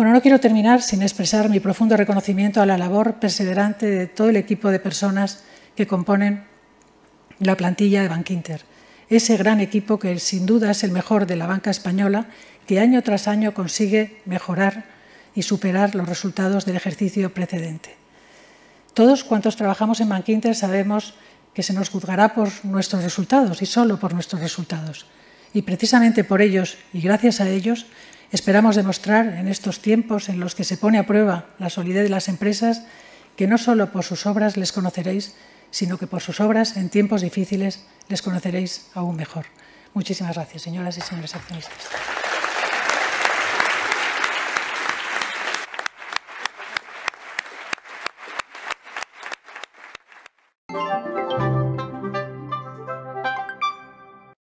Bueno, no quiero terminar sin expresar mi profundo reconocimiento a la labor perseverante de todo el equipo de personas que componen la plantilla de Bankinter, ese gran equipo que sin duda es el mejor de la banca española, que año tras año consigue mejorar y superar los resultados del ejercicio precedente. Todos cuantos trabajamos en Bankinter sabemos que se nos juzgará por nuestros resultados y solo por nuestros resultados. Y precisamente por ellos y gracias a ellos Esperamos demostrar en estos tiempos en los que se pone a prueba la solidez de las empresas que no solo por sus obras les conoceréis, sino que por sus obras en tiempos difíciles les conoceréis aún mejor. Muchísimas gracias, señoras y señores accionistas.